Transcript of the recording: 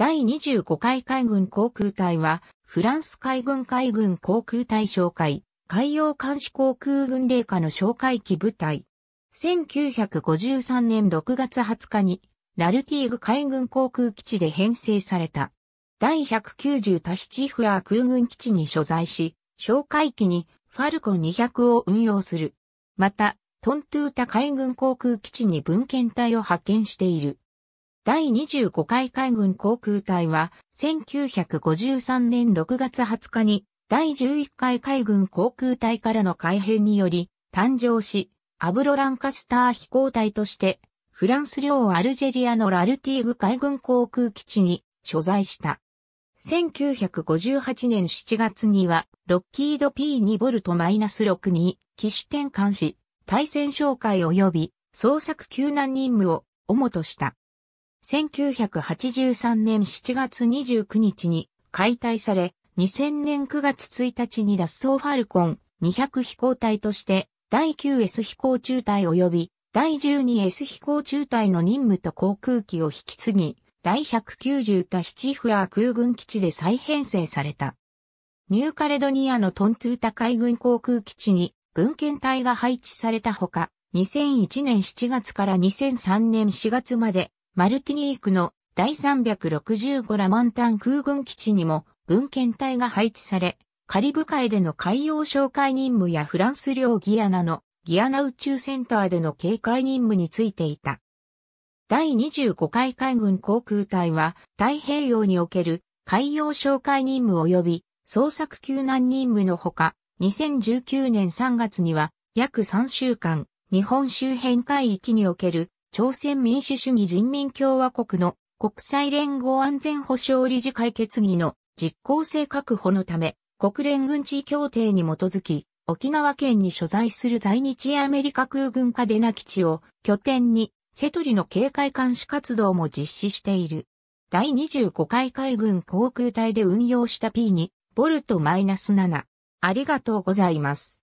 第25回海軍航空隊は、フランス海軍海軍航空隊哨戒、海洋監視航空軍令下の哨戒機部隊。1953年6月20日に、ラルティーグ海軍航空基地で編成された。第190タヒチフラー空軍基地に所在し、哨戒機にファルコン200を運用する。また、トントゥータ海軍航空基地に文献隊を派遣している。第25回海軍航空隊は、1953年6月20日に、第11回海軍航空隊からの改編により、誕生し、アブロランカスター飛行隊として、フランス領アルジェリアのラルティーグ海軍航空基地に所在した。1958年7月には、ロッキード P2 ボルト -6 に機種転換し、対戦紹介及び捜索救難任務を主とした。1983年7月29日に解体され、2000年9月1日に脱走ファルコン200飛行隊として第 9S 飛行中隊及び第 12S 飛行中隊の任務と航空機を引き継ぎ、第190タヒチフラー空軍基地で再編成された。ニューカレドニアのトントゥータ海軍航空基地に文献隊が配置されたほか、2001年7月から2003年4月までマルティニークの第365ラマンタン空軍基地にも文献隊が配置され、カリブ海での海洋哨戒任務やフランス領ギアナのギアナ宇宙センターでの警戒任務についていた。第25回海軍航空隊は太平洋における海洋哨戒任務及び捜索救難任務のほか、2019年3月には約3週間、日本周辺海域における朝鮮民主主義人民共和国の国際連合安全保障理事会決議の実効性確保のため、国連軍事協定に基づき、沖縄県に所在する在日アメリカ空軍嘉デナ基地を拠点に、セトリの警戒監視活動も実施している。第25回海軍航空隊で運用した P2、ボルト -7。ありがとうございます。